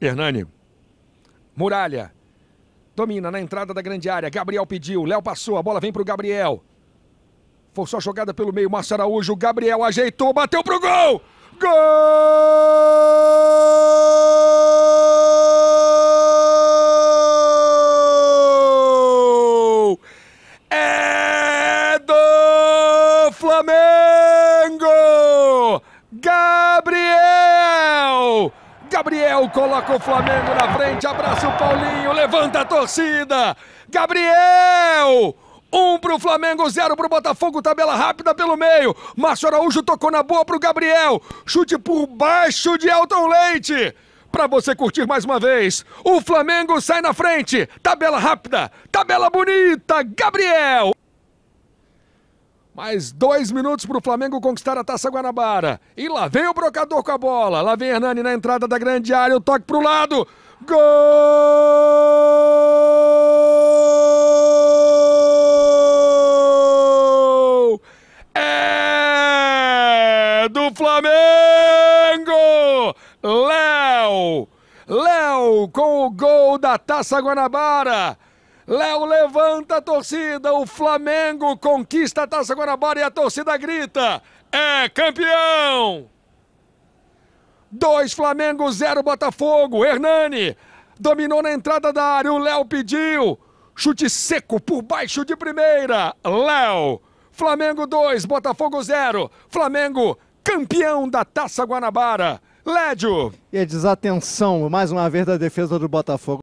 Hernani. Muralha. Domina na entrada da grande área. Gabriel pediu. Léo passou. A bola vem para o Gabriel. Forçou a jogada pelo meio. Márcio Araújo. Gabriel ajeitou. Bateu para o gol. Gol! É do Flamengo! Gabriel! Gabriel coloca o Flamengo na frente, abraça o Paulinho, levanta a torcida. Gabriel! Um pro Flamengo, zero pro Botafogo, tabela rápida pelo meio. Márcio Araújo tocou na boa pro Gabriel. Chute por baixo de Elton Leite. Pra você curtir mais uma vez, o Flamengo sai na frente. Tabela rápida, tabela bonita, Gabriel. Mais dois minutos para o Flamengo conquistar a Taça Guanabara. E lá vem o brocador com a bola. Lá vem Hernani na entrada da grande área. O toque para o lado. Gol! É do Flamengo! Léo! Léo com o gol da Taça Guanabara. Léo levanta a torcida, o Flamengo conquista a Taça Guanabara e a torcida grita: é campeão! 2 Flamengo, 0 Botafogo. Hernani dominou na entrada da área, o Léo pediu. Chute seco por baixo de primeira. Léo. Flamengo 2, Botafogo 0. Flamengo campeão da Taça Guanabara. Lédio. E a é desatenção, mais uma vez, da defesa do Botafogo.